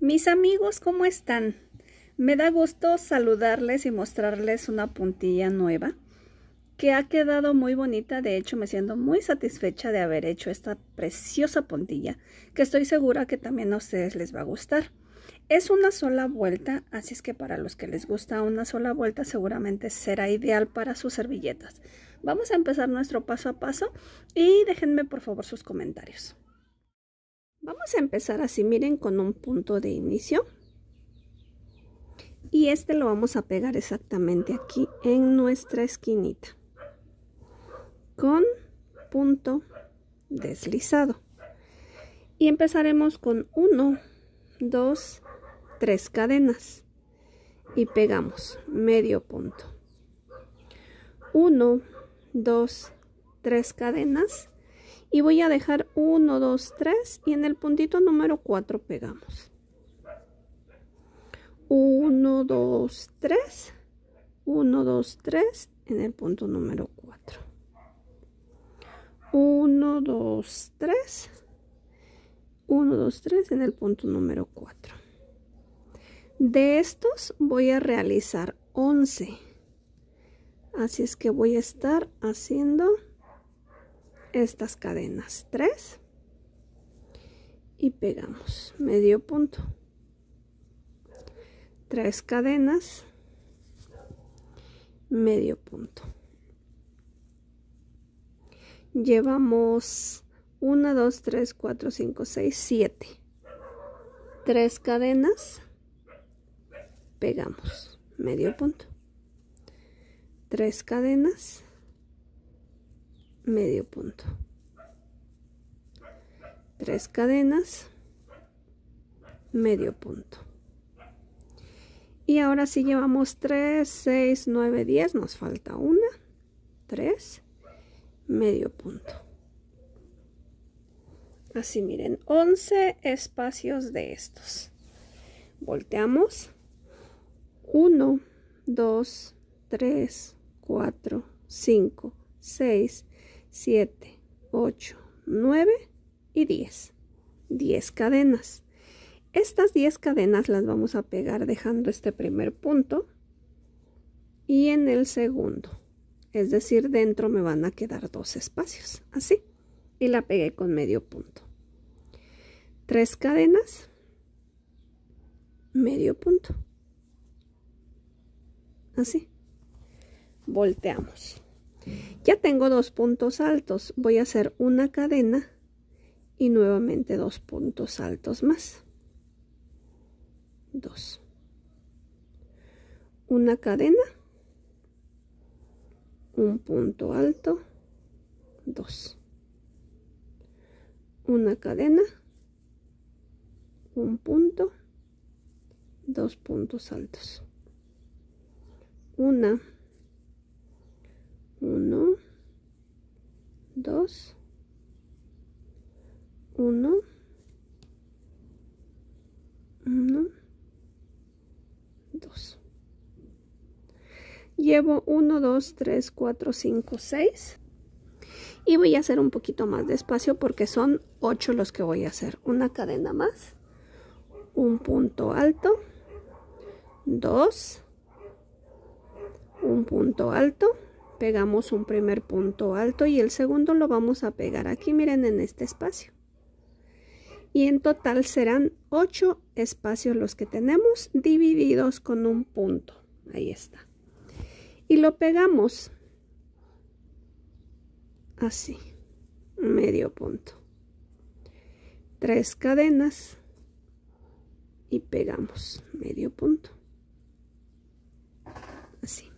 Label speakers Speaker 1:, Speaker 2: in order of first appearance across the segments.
Speaker 1: Mis amigos, ¿cómo están? Me da gusto saludarles y mostrarles una puntilla nueva que ha quedado muy bonita. De hecho, me siento muy satisfecha de haber hecho esta preciosa puntilla que estoy segura que también a ustedes les va a gustar. Es una sola vuelta, así es que para los que les gusta una sola vuelta seguramente será ideal para sus servilletas. Vamos a empezar nuestro paso a paso y déjenme por favor sus comentarios. Vamos a empezar así, miren, con un punto de inicio. Y este lo vamos a pegar exactamente aquí en nuestra esquinita. Con punto deslizado. Y empezaremos con 1, 2, 3 cadenas. Y pegamos medio punto. 1, 2, 3 cadenas y voy a dejar 1, 2, 3 y en el puntito número 4 pegamos 1, 2, 3 1, 2, 3 en el punto número 4 1, 2, 3 1, 2, 3 en el punto número 4 de estos voy a realizar 11 así es que voy a estar haciendo estas cadenas 3 y pegamos medio punto tres cadenas medio punto llevamos 1 2 3 4 5 6 7 tres cadenas pegamos medio punto tres cadenas medio punto tres cadenas medio punto y ahora si sí llevamos 3 6 9 10 nos falta una 3 medio punto así miren 11 espacios de estos volteamos 1 2 3 4 5 6 7, 8, 9 y 10. 10 cadenas. Estas 10 cadenas las vamos a pegar dejando este primer punto y en el segundo. Es decir, dentro me van a quedar dos espacios, así. Y la pegué con medio punto. Tres cadenas, medio punto. Así. Volteamos. Ya tengo dos puntos altos. Voy a hacer una cadena y nuevamente dos puntos altos más. Dos. Una cadena. Un punto alto. Dos. Una cadena. Un punto. Dos puntos altos. Una 1, 2, 1, 1, 2. Llevo 1, 2, 3, 4, 5, 6. Y voy a hacer un poquito más despacio porque son 8 los que voy a hacer. Una cadena más. Un punto alto. 2. Un punto alto pegamos un primer punto alto y el segundo lo vamos a pegar aquí miren en este espacio y en total serán ocho espacios los que tenemos divididos con un punto ahí está y lo pegamos así medio punto tres cadenas y pegamos medio punto así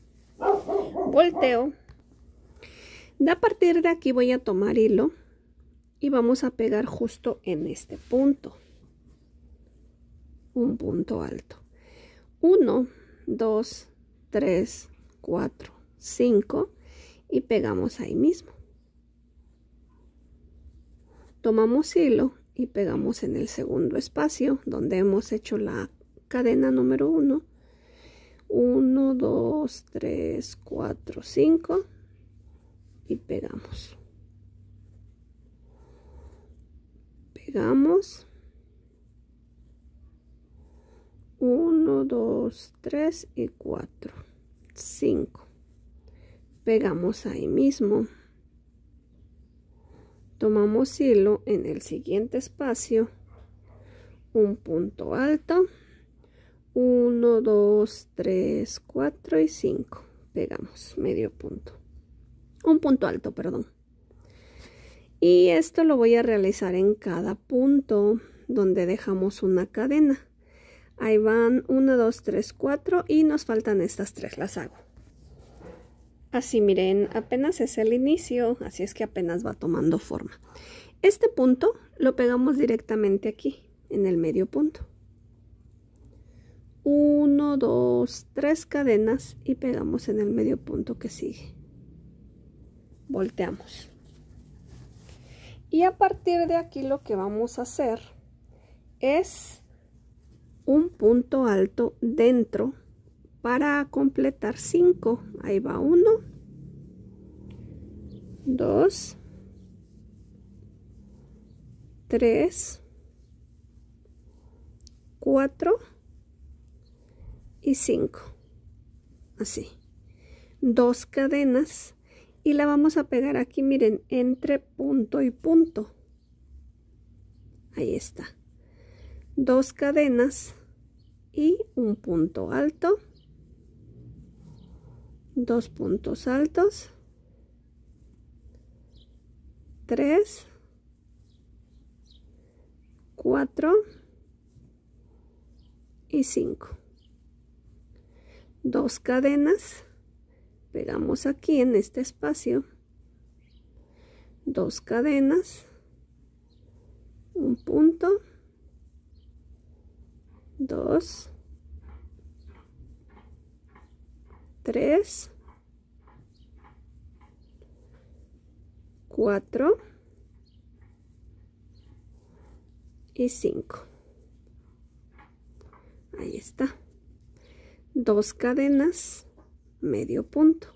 Speaker 1: volteo a partir de aquí voy a tomar hilo y vamos a pegar justo en este punto un punto alto 1 2 3 4 5 y pegamos ahí mismo tomamos hilo y pegamos en el segundo espacio donde hemos hecho la cadena número 1 1 1, 2, 3, 4, 5 y pegamos. Pegamos. 1, 2, 3 y 4, 5. Pegamos ahí mismo. Tomamos hilo en el siguiente espacio, un punto alto. 1, 2, 3, 4 y 5. Pegamos medio punto. Un punto alto, perdón. Y esto lo voy a realizar en cada punto donde dejamos una cadena. Ahí van 1, 2, 3, 4 y nos faltan estas tres, las hago. Así miren, apenas es el inicio, así es que apenas va tomando forma. Este punto lo pegamos directamente aquí, en el medio punto. 1, 2, 3 cadenas y pegamos en el medio punto que sigue. Volteamos. Y a partir de aquí lo que vamos a hacer es un punto alto dentro para completar 5. Ahí va 1, 2, 3, 4, y 5 así dos cadenas y la vamos a pegar aquí miren entre punto y punto ahí está dos cadenas y un punto alto dos puntos altos tres cuatro y cinco dos cadenas pegamos aquí en este espacio dos cadenas un punto dos tres cuatro y cinco ahí está dos cadenas, medio punto.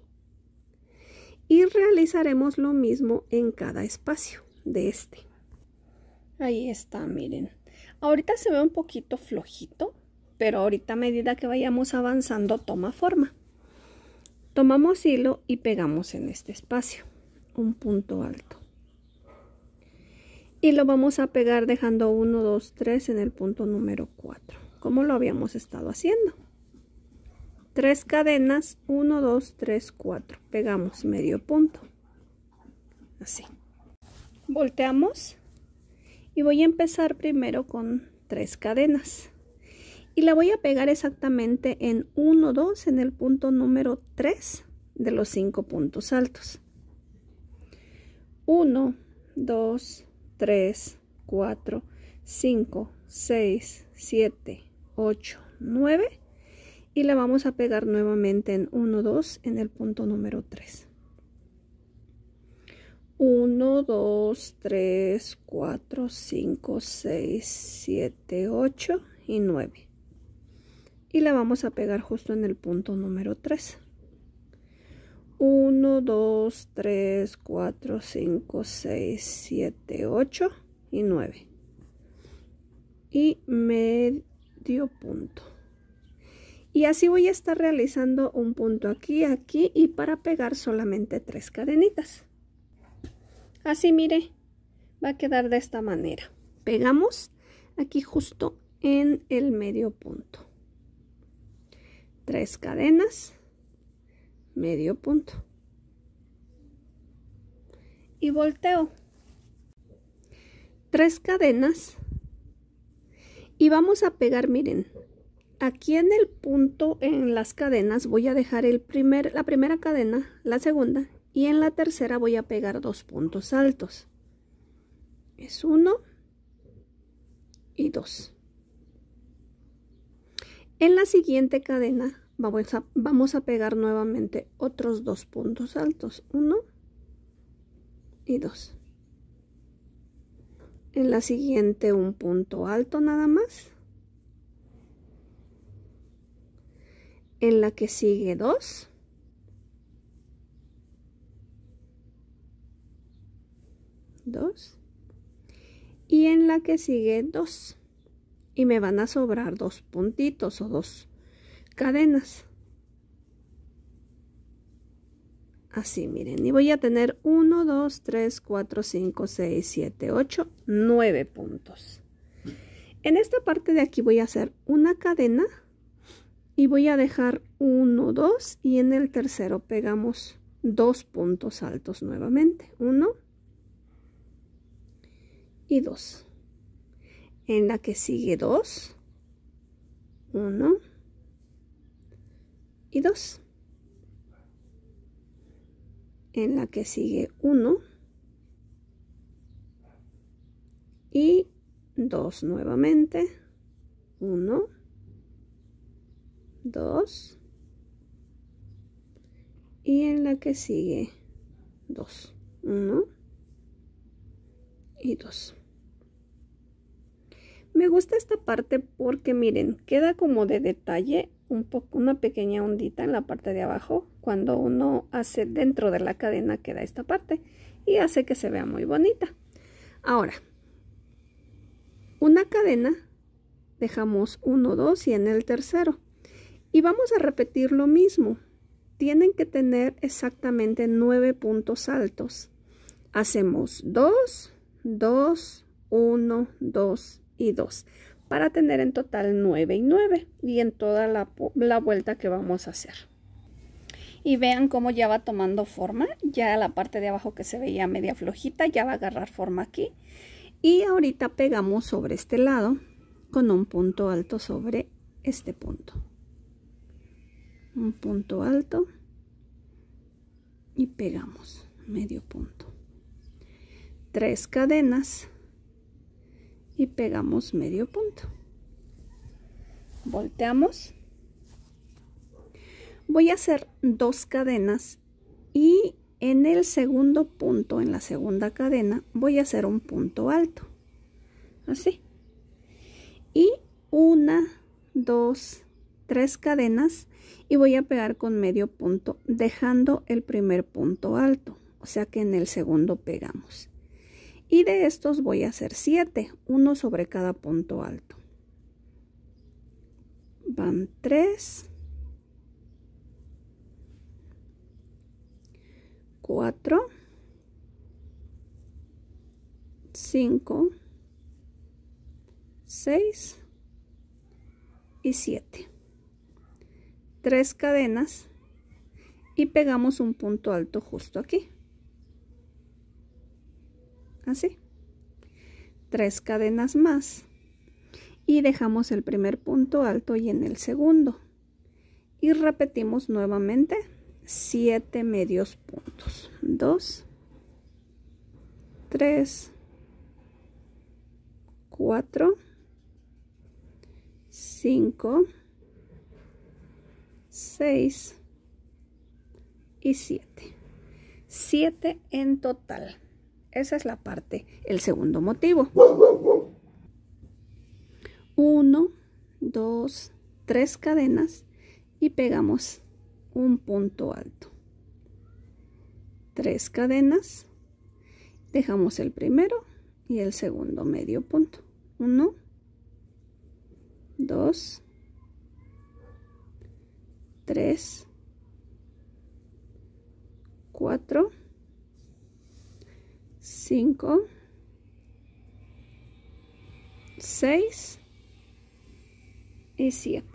Speaker 1: Y realizaremos lo mismo en cada espacio de este. Ahí está, miren. Ahorita se ve un poquito flojito, pero ahorita a medida que vayamos avanzando toma forma. Tomamos hilo y pegamos en este espacio, un punto alto. Y lo vamos a pegar dejando 1, 2, 3 en el punto número 4, como lo habíamos estado haciendo. 3 cadenas 1 2 3 4 pegamos medio punto así volteamos y voy a empezar primero con tres cadenas y la voy a pegar exactamente en 1 2 en el punto número 3 de los 5 puntos altos 1 2 3 4 5 6 7 8 9 y la vamos a pegar nuevamente en 1 2 en el punto número 3 1 2 3 4 5 6 7 8 y 9 y la vamos a pegar justo en el punto número 3 1 2 3 4 5 6 7 8 y 9 y medio punto y así voy a estar realizando un punto aquí, aquí y para pegar solamente tres cadenitas. Así mire, va a quedar de esta manera. Pegamos aquí justo en el medio punto. Tres cadenas, medio punto. Y volteo. Tres cadenas. Y vamos a pegar, miren, aquí en el punto en las cadenas voy a dejar el primer, la primera cadena, la segunda y en la tercera voy a pegar dos puntos altos. Es uno y dos. En la siguiente cadena vamos vamos a pegar nuevamente otros dos puntos altos, uno y dos. En la siguiente un punto alto nada más en la que sigue 2. 2 y en la que sigue 2 y me van a sobrar dos puntitos o dos cadenas así miren y voy a tener 1 2 3 4 5 6 7 8 9 puntos en esta parte de aquí voy a hacer una cadena y voy a dejar 1, 2 y en el tercero pegamos dos puntos altos nuevamente, 1 y 2. En la que sigue 2, 1 y 2. En la que sigue 1 y 2 nuevamente, 1 y 2 y en la que sigue 2 1 y 2 me gusta esta parte porque miren queda como de detalle un poco una pequeña ondita en la parte de abajo cuando uno hace dentro de la cadena queda esta parte y hace que se vea muy bonita ahora una cadena dejamos 1 2 y en el tercero y vamos a repetir lo mismo. Tienen que tener exactamente 9 puntos altos. Hacemos 2, 2, 1, 2 y 2. Para tener en total 9 y 9. Y en toda la, la vuelta que vamos a hacer. Y vean cómo ya va tomando forma. Ya la parte de abajo que se veía media flojita ya va a agarrar forma aquí. Y ahorita pegamos sobre este lado con un punto alto sobre este punto un punto alto y pegamos medio punto tres cadenas y pegamos medio punto volteamos voy a hacer dos cadenas y en el segundo punto en la segunda cadena voy a hacer un punto alto así y una dos tres cadenas y voy a pegar con medio punto dejando el primer punto alto o sea que en el segundo pegamos y de estos voy a hacer 7 uno sobre cada punto alto van 3 4 5 6 y 7 tres cadenas y pegamos un punto alto justo aquí así tres cadenas más y dejamos el primer punto alto y en el segundo y repetimos nuevamente siete medios puntos dos 3 4 5 6 y 7. 7 en total. Esa es la parte, el segundo motivo. 1, 2, 3 cadenas y pegamos un punto alto. 3 cadenas. Dejamos el primero y el segundo medio punto. 1, 2, 3, 4, 5, 6 y 7.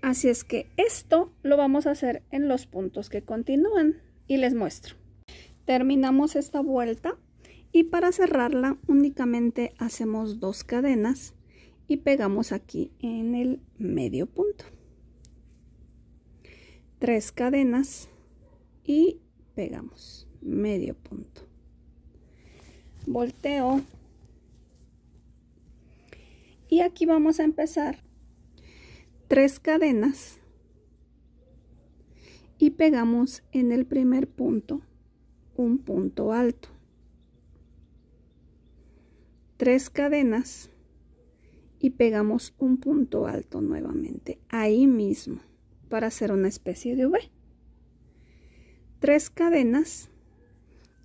Speaker 1: Así es que esto lo vamos a hacer en los puntos que continúan y les muestro. Terminamos esta vuelta y para cerrarla únicamente hacemos dos cadenas y pegamos aquí en el medio punto tres cadenas y pegamos medio punto volteo y aquí vamos a empezar tres cadenas y pegamos en el primer punto un punto alto tres cadenas y pegamos un punto alto nuevamente ahí mismo para hacer una especie de V. Tres cadenas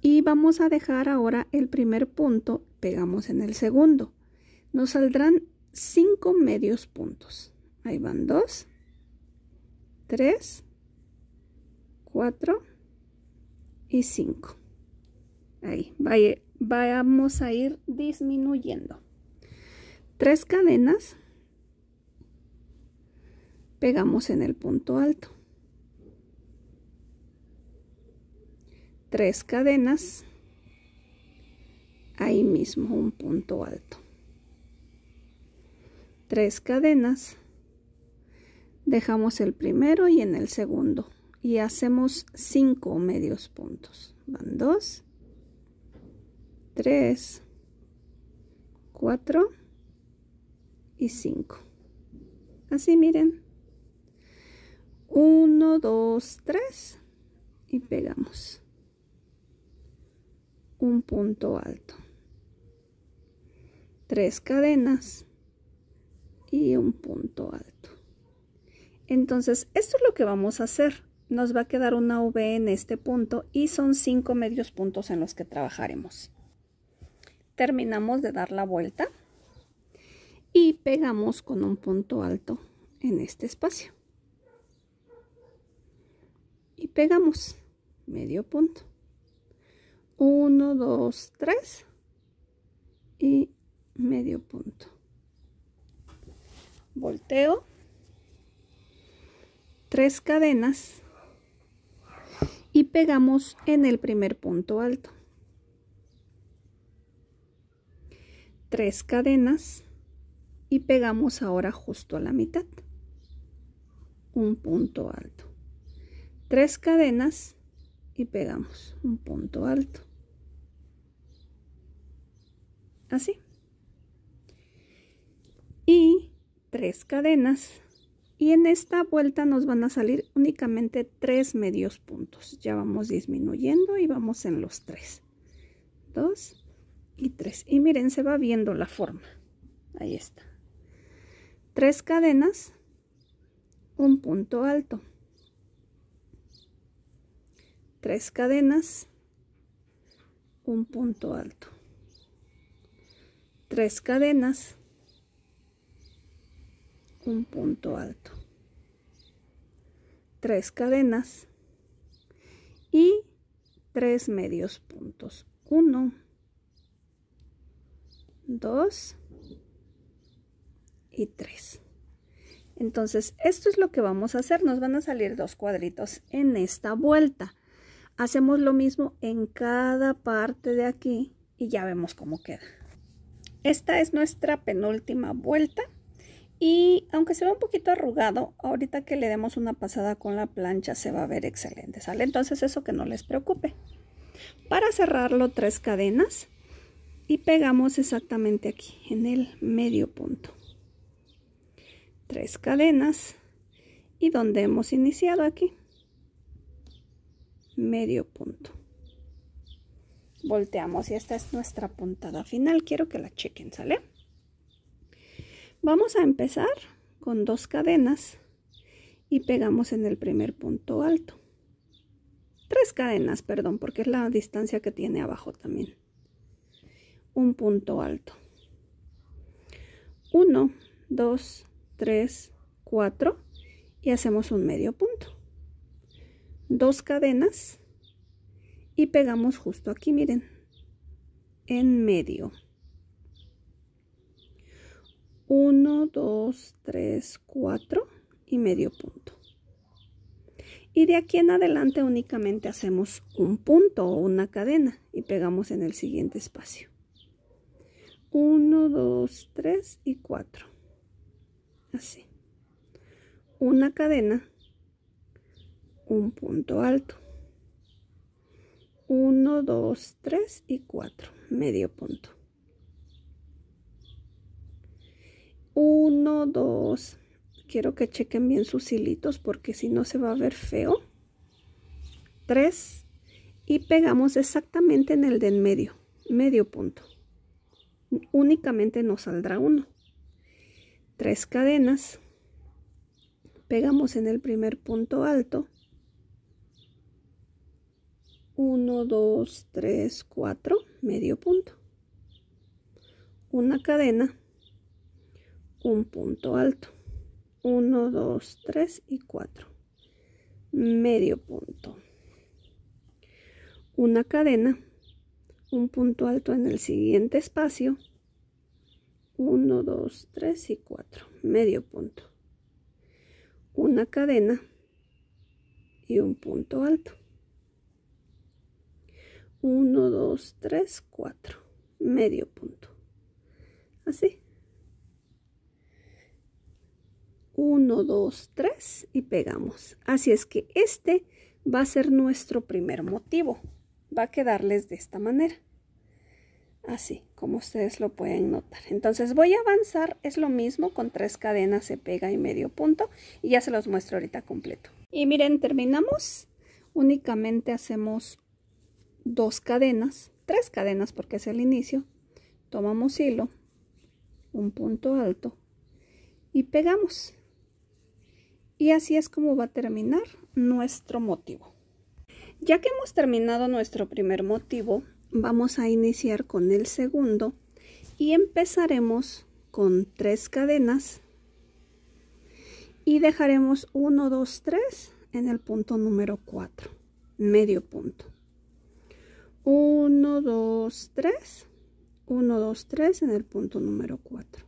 Speaker 1: y vamos a dejar ahora el primer punto, pegamos en el segundo. Nos saldrán cinco medios puntos. Ahí van dos, tres, cuatro y cinco. Ahí, vaya, vamos a ir disminuyendo. Tres cadenas pegamos en el punto alto. Tres cadenas, ahí mismo un punto alto. Tres cadenas, dejamos el primero y en el segundo y hacemos cinco medios puntos. Van dos, tres, cuatro y cinco. Así miren. 1, 2, 3 y pegamos un punto alto tres cadenas y un punto alto entonces esto es lo que vamos a hacer nos va a quedar una V en este punto y son cinco medios puntos en los que trabajaremos terminamos de dar la vuelta y pegamos con un punto alto en este espacio y pegamos medio punto 1 dos tres y medio punto volteo tres cadenas y pegamos en el primer punto alto tres cadenas y pegamos ahora justo a la mitad un punto alto tres cadenas y pegamos un punto alto así y tres cadenas y en esta vuelta nos van a salir únicamente tres medios puntos ya vamos disminuyendo y vamos en los tres dos y tres y miren se va viendo la forma ahí está tres cadenas un punto alto tres cadenas un punto alto tres cadenas un punto alto tres cadenas y tres medios puntos uno dos y tres entonces esto es lo que vamos a hacer nos van a salir dos cuadritos en esta vuelta Hacemos lo mismo en cada parte de aquí y ya vemos cómo queda. Esta es nuestra penúltima vuelta y aunque se ve un poquito arrugado, ahorita que le demos una pasada con la plancha se va a ver excelente, ¿sale? Entonces eso que no les preocupe. Para cerrarlo, tres cadenas y pegamos exactamente aquí, en el medio punto. Tres cadenas y donde hemos iniciado aquí medio punto volteamos y esta es nuestra puntada final quiero que la chequen sale vamos a empezar con dos cadenas y pegamos en el primer punto alto tres cadenas perdón porque es la distancia que tiene abajo también un punto alto uno dos tres cuatro y hacemos un medio punto dos cadenas y pegamos justo aquí miren en medio 1 2 3 4 y medio punto y de aquí en adelante únicamente hacemos un punto o una cadena y pegamos en el siguiente espacio 1 2 3 y 4 así una cadena un punto alto 1 2 3 y 4 medio punto 1 2 quiero que chequen bien sus hilitos porque si no se va a ver feo 3 y pegamos exactamente en el de en medio medio punto únicamente nos saldrá uno tres cadenas pegamos en el primer punto alto 1, 2, 3, 4, medio punto. Una cadena, un punto alto. 1, 2, 3 y 4. Medio punto. Una cadena, un punto alto en el siguiente espacio. 1, 2, 3 y 4. Medio punto. Una cadena y un punto alto. 1, 2, 3, 4, medio punto. Así. 1, 2, 3 y pegamos. Así es que este va a ser nuestro primer motivo. Va a quedarles de esta manera. Así, como ustedes lo pueden notar. Entonces voy a avanzar, es lo mismo, con tres cadenas se pega y medio punto. Y ya se los muestro ahorita completo. Y miren, terminamos. Únicamente hacemos dos cadenas, tres cadenas porque es el inicio, tomamos hilo, un punto alto y pegamos. Y así es como va a terminar nuestro motivo. Ya que hemos terminado nuestro primer motivo, vamos a iniciar con el segundo y empezaremos con tres cadenas y dejaremos 1, 2, 3 en el punto número 4, medio punto. 1, 2, 3. 1, 2, 3 en el punto número 4.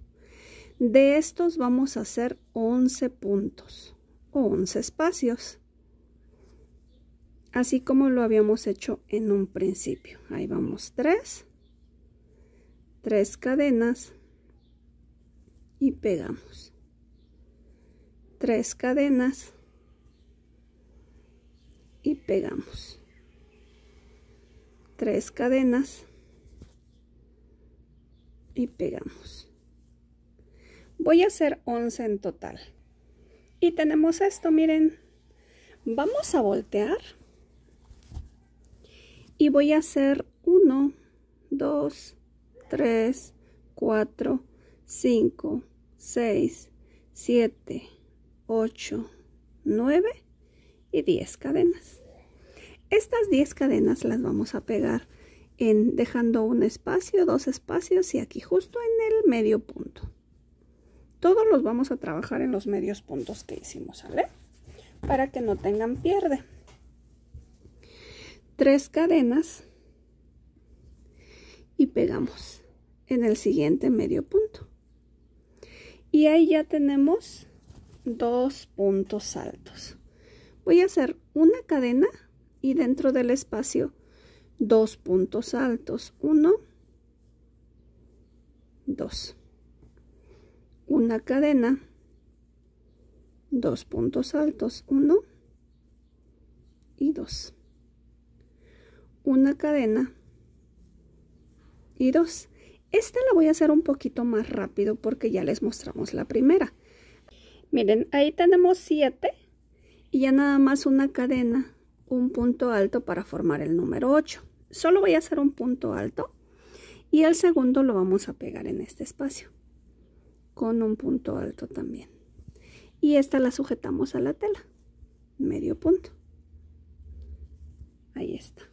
Speaker 1: De estos vamos a hacer 11 puntos o 11 espacios. Así como lo habíamos hecho en un principio. Ahí vamos 3, 3 cadenas y pegamos. 3 cadenas y pegamos tres cadenas y pegamos voy a hacer 11 en total y tenemos esto miren vamos a voltear y voy a hacer 1 2 3 4 5 6 7 8 9 y 10 cadenas estas 10 cadenas las vamos a pegar en dejando un espacio, dos espacios y aquí justo en el medio punto. Todos los vamos a trabajar en los medios puntos que hicimos, ¿sale? Para que no tengan pierde. Tres cadenas y pegamos en el siguiente medio punto. Y ahí ya tenemos dos puntos altos. Voy a hacer una cadena y dentro del espacio dos puntos altos. Uno, dos. Una cadena, dos puntos altos. Uno y dos. Una cadena y dos. Esta la voy a hacer un poquito más rápido porque ya les mostramos la primera. Miren, ahí tenemos siete y ya nada más una cadena un punto alto para formar el número 8. Solo voy a hacer un punto alto y el segundo lo vamos a pegar en este espacio con un punto alto también. Y esta la sujetamos a la tela, medio punto. Ahí está.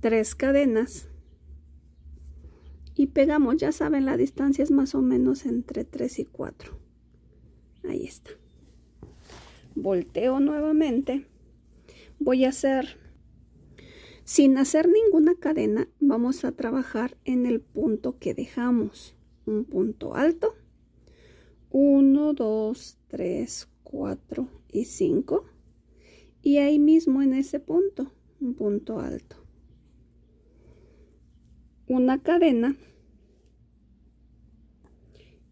Speaker 1: Tres cadenas y pegamos, ya saben, la distancia es más o menos entre 3 y 4. Ahí está. Volteo nuevamente voy a hacer sin hacer ninguna cadena vamos a trabajar en el punto que dejamos un punto alto 1 2 3 4 y 5 y ahí mismo en ese punto un punto alto una cadena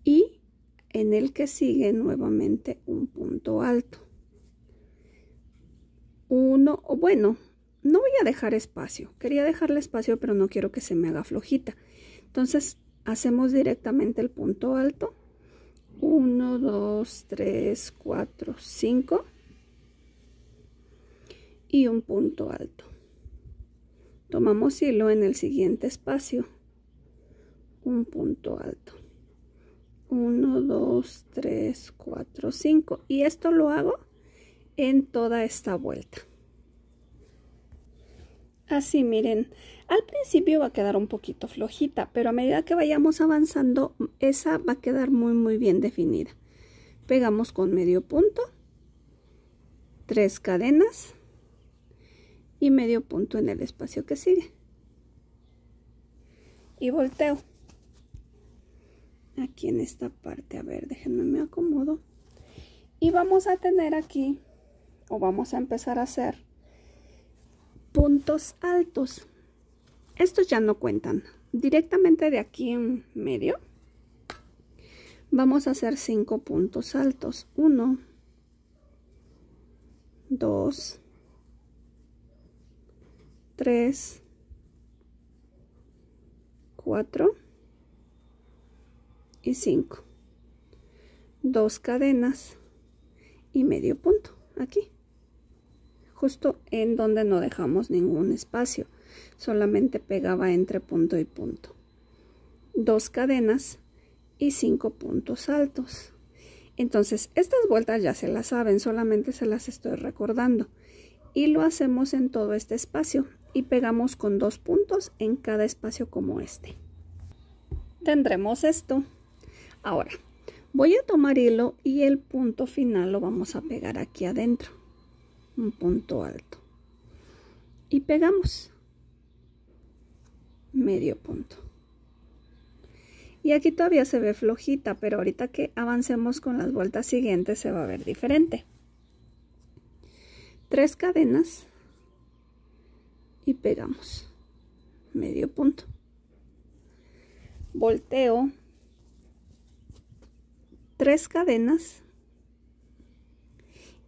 Speaker 1: y en el que sigue nuevamente un punto alto uno, o bueno, no voy a dejar espacio. Quería dejarle espacio, pero no quiero que se me haga flojita. Entonces, hacemos directamente el punto alto. 1, 2, 3, 4, 5. Y un punto alto. Tomamos hilo en el siguiente espacio. Un punto alto. 1, 2, 3, 4, 5. Y esto lo hago en toda esta vuelta. Así miren, al principio va a quedar un poquito flojita, pero a medida que vayamos avanzando, esa va a quedar muy muy bien definida. Pegamos con medio punto, tres cadenas y medio punto en el espacio que sigue. Y volteo. Aquí en esta parte, a ver, déjenme me acomodo. Y vamos a tener aquí vamos a empezar a hacer puntos altos estos ya no cuentan directamente de aquí en medio vamos a hacer cinco puntos altos 1 2 tres, 4 y 5 dos cadenas y medio punto aquí justo en donde no dejamos ningún espacio, solamente pegaba entre punto y punto. Dos cadenas y cinco puntos altos. Entonces, estas vueltas ya se las saben, solamente se las estoy recordando. Y lo hacemos en todo este espacio y pegamos con dos puntos en cada espacio como este. Tendremos esto. Ahora, voy a tomar hilo y el punto final lo vamos a pegar aquí adentro un punto alto y pegamos medio punto y aquí todavía se ve flojita pero ahorita que avancemos con las vueltas siguientes se va a ver diferente tres cadenas y pegamos medio punto volteo tres cadenas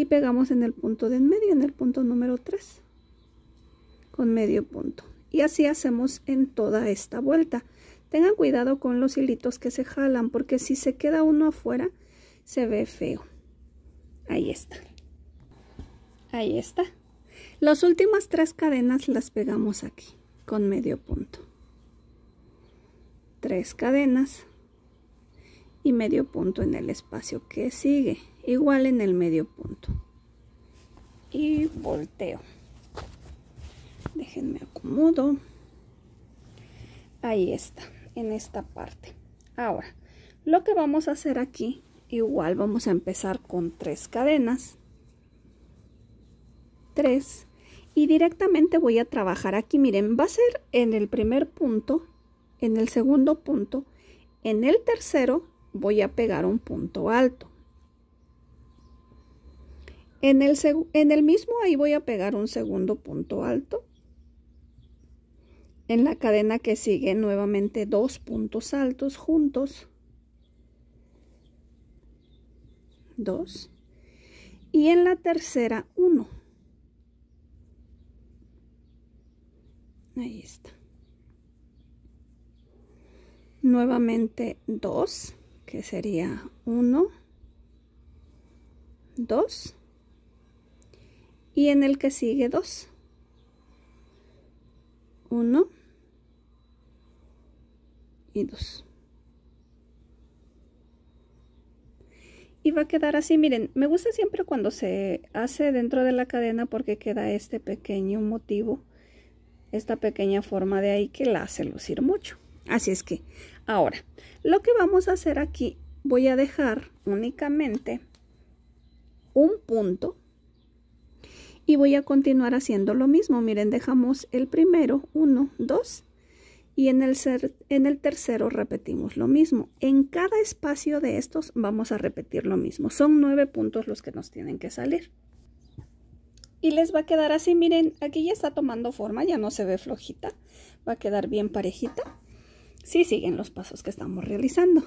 Speaker 1: y pegamos en el punto de en medio, en el punto número 3, con medio punto. Y así hacemos en toda esta vuelta. Tengan cuidado con los hilitos que se jalan, porque si se queda uno afuera, se ve feo. Ahí está. Ahí está. Las últimas tres cadenas las pegamos aquí, con medio punto. Tres cadenas y medio punto en el espacio que sigue igual en el medio punto y volteo déjenme acomodo ahí está en esta parte ahora lo que vamos a hacer aquí igual vamos a empezar con tres cadenas tres y directamente voy a trabajar aquí miren va a ser en el primer punto en el segundo punto en el tercero voy a pegar un punto alto. En el, en el mismo ahí voy a pegar un segundo punto alto. En la cadena que sigue nuevamente dos puntos altos juntos. Dos. Y en la tercera uno. Ahí está. Nuevamente dos que sería 1, 2 y en el que sigue 2. 1 y 2. Y va a quedar así, miren, me gusta siempre cuando se hace dentro de la cadena porque queda este pequeño motivo, esta pequeña forma de ahí que la hace lucir mucho. Así es que ahora lo que vamos a hacer aquí, voy a dejar únicamente un punto y voy a continuar haciendo lo mismo. Miren, dejamos el primero, uno, dos, y en el, en el tercero repetimos lo mismo. En cada espacio de estos vamos a repetir lo mismo. Son nueve puntos los que nos tienen que salir. Y les va a quedar así, miren, aquí ya está tomando forma, ya no se ve flojita, va a quedar bien parejita si siguen los pasos que estamos realizando.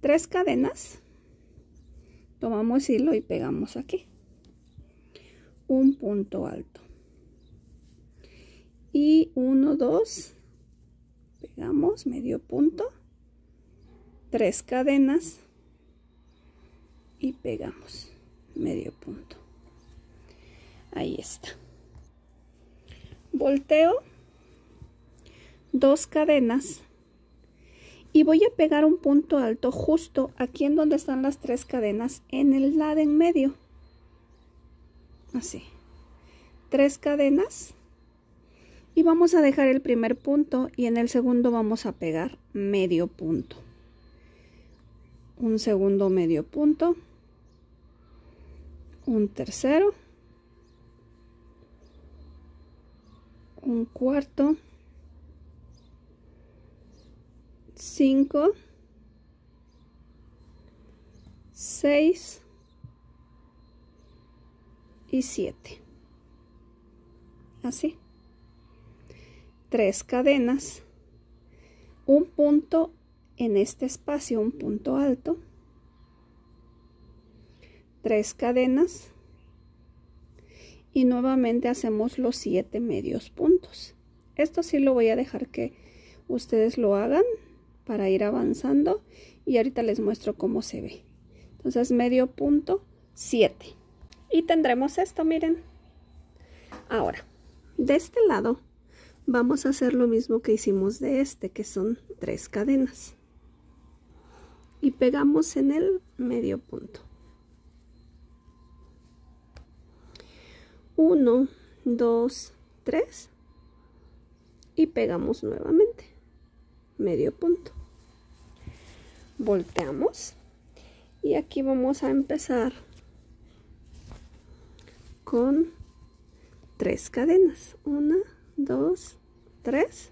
Speaker 1: Tres cadenas, tomamos hilo y pegamos aquí. Un punto alto. Y uno, dos, pegamos medio punto, tres cadenas y pegamos medio punto. Ahí está. Volteo dos cadenas y voy a pegar un punto alto justo aquí en donde están las tres cadenas en el lado en medio así tres cadenas y vamos a dejar el primer punto y en el segundo vamos a pegar medio punto un segundo medio punto un tercero un cuarto 5, 6 y 7. Así. Tres cadenas, un punto en este espacio, un punto alto, tres cadenas y nuevamente hacemos los siete medios puntos. Esto sí lo voy a dejar que ustedes lo hagan para ir avanzando y ahorita les muestro cómo se ve entonces medio punto 7 y tendremos esto miren ahora de este lado vamos a hacer lo mismo que hicimos de este que son tres cadenas y pegamos en el medio punto 1 2 3 y pegamos nuevamente medio punto volteamos y aquí vamos a empezar con tres cadenas una dos tres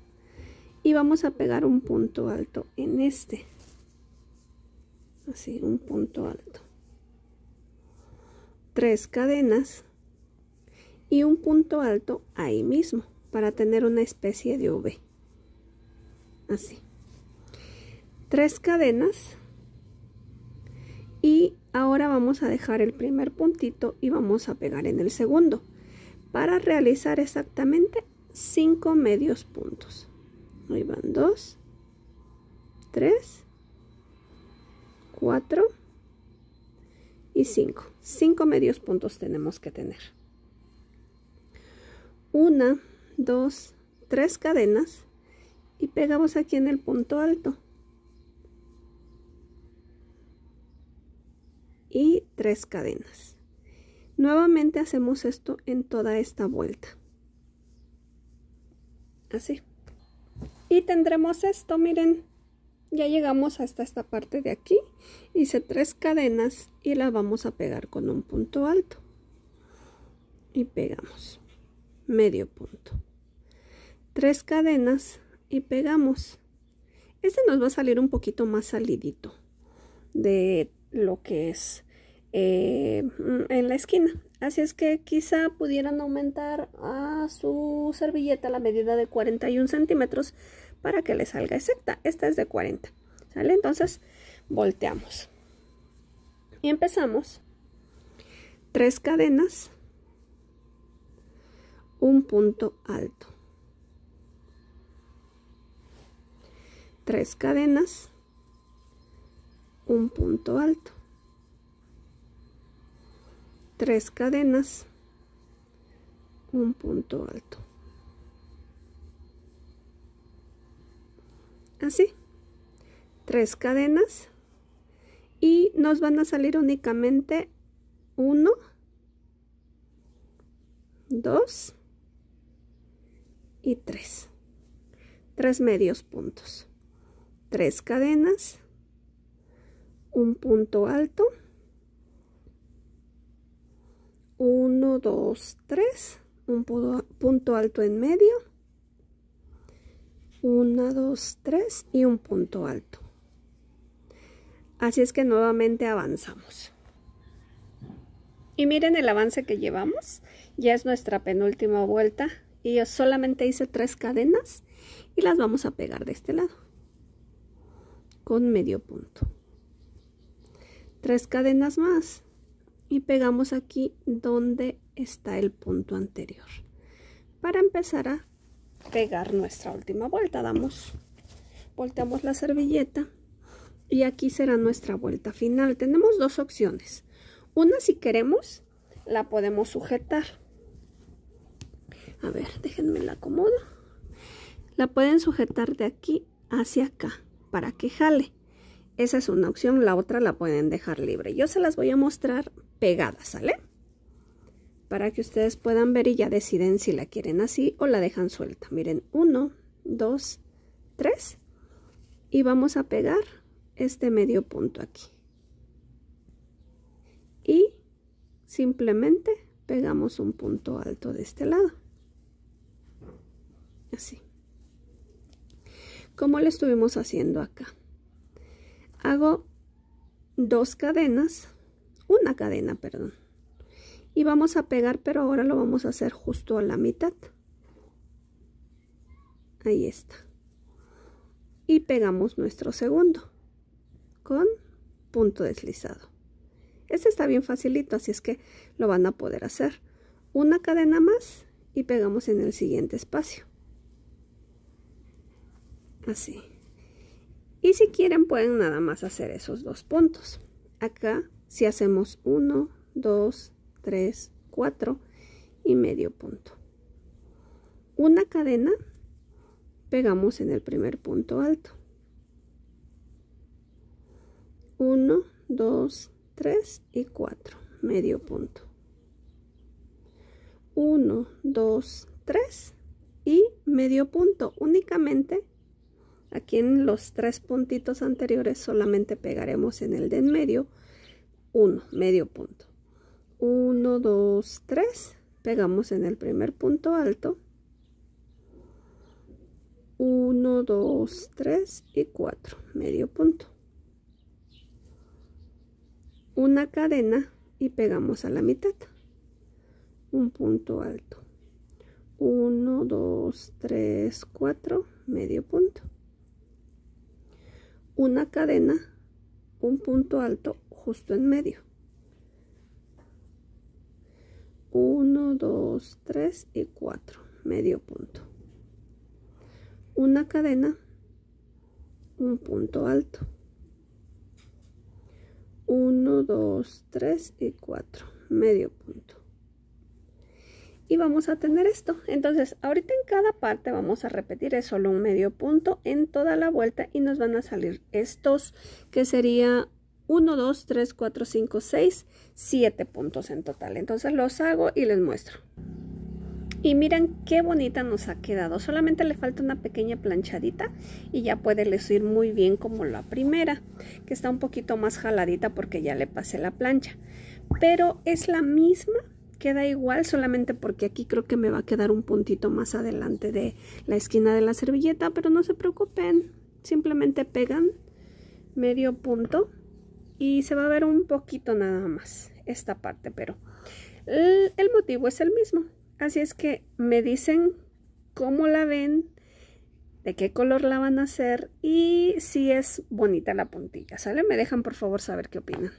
Speaker 1: y vamos a pegar un punto alto en este así un punto alto tres cadenas y un punto alto ahí mismo para tener una especie de V así tres cadenas y ahora vamos a dejar el primer puntito y vamos a pegar en el segundo para realizar exactamente cinco medios puntos ahí van 2 3 4 y 5 Cinco medios puntos tenemos que tener una dos tres cadenas y pegamos aquí en el punto alto y tres cadenas nuevamente hacemos esto en toda esta vuelta así y tendremos esto miren ya llegamos hasta esta parte de aquí hice tres cadenas y la vamos a pegar con un punto alto y pegamos medio punto tres cadenas y pegamos. Este nos va a salir un poquito más salidito de lo que es eh, en la esquina. Así es que quizá pudieran aumentar a su servilleta la medida de 41 centímetros para que le salga exacta. Esta es de 40. ¿Sale? Entonces volteamos. Y empezamos. Tres cadenas. Un punto alto. tres cadenas, un punto alto, tres cadenas, un punto alto. Así, tres cadenas y nos van a salir únicamente uno, dos y tres, tres medios puntos tres cadenas, un punto alto, uno, dos, tres, un punto alto en medio, 1, dos, tres y un punto alto. Así es que nuevamente avanzamos. Y miren el avance que llevamos. Ya es nuestra penúltima vuelta y yo solamente hice tres cadenas y las vamos a pegar de este lado con medio punto tres cadenas más y pegamos aquí donde está el punto anterior para empezar a pegar nuestra última vuelta damos volteamos la servilleta y aquí será nuestra vuelta final tenemos dos opciones una si queremos la podemos sujetar a ver déjenme la acomodo la pueden sujetar de aquí hacia acá para que jale. Esa es una opción, la otra la pueden dejar libre. Yo se las voy a mostrar pegadas, ¿sale? Para que ustedes puedan ver y ya deciden si la quieren así o la dejan suelta. Miren, uno, dos, tres. Y vamos a pegar este medio punto aquí. Y simplemente pegamos un punto alto de este lado. Así como lo estuvimos haciendo acá hago dos cadenas una cadena perdón y vamos a pegar pero ahora lo vamos a hacer justo a la mitad ahí está y pegamos nuestro segundo con punto deslizado este está bien facilito así es que lo van a poder hacer una cadena más y pegamos en el siguiente espacio así y si quieren pueden nada más hacer esos dos puntos acá si hacemos 1 2 3 4 y medio punto una cadena pegamos en el primer punto alto 1 2 3 y 4 medio punto 1 2 3 y medio punto únicamente aquí en los tres puntitos anteriores solamente pegaremos en el de en medio 1 medio punto 1 2 3 pegamos en el primer punto alto 1 2 3 y 4 medio punto una cadena y pegamos a la mitad un punto alto 1 2 3 4 medio punto una cadena, un punto alto justo en medio. 1, 2, 3 y 4, medio punto. Una cadena, un punto alto. 1, 2, 3 y 4, medio punto y vamos a tener esto. Entonces, ahorita en cada parte vamos a repetir, es solo un medio punto en toda la vuelta y nos van a salir estos, que sería 1, 2, 3, 4, 5, 6, 7 puntos en total. Entonces los hago y les muestro. Y miren qué bonita nos ha quedado. Solamente le falta una pequeña planchadita y ya puede les ir muy bien como la primera, que está un poquito más jaladita porque ya le pasé la plancha. Pero es la misma queda igual solamente porque aquí creo que me va a quedar un puntito más adelante de la esquina de la servilleta pero no se preocupen simplemente pegan medio punto y se va a ver un poquito nada más esta parte pero el, motivo es el mismo así es que me dicen cómo la ven de qué color la van a hacer y si es bonita la puntilla, ¿sale? Me dejan por favor saber qué opinan.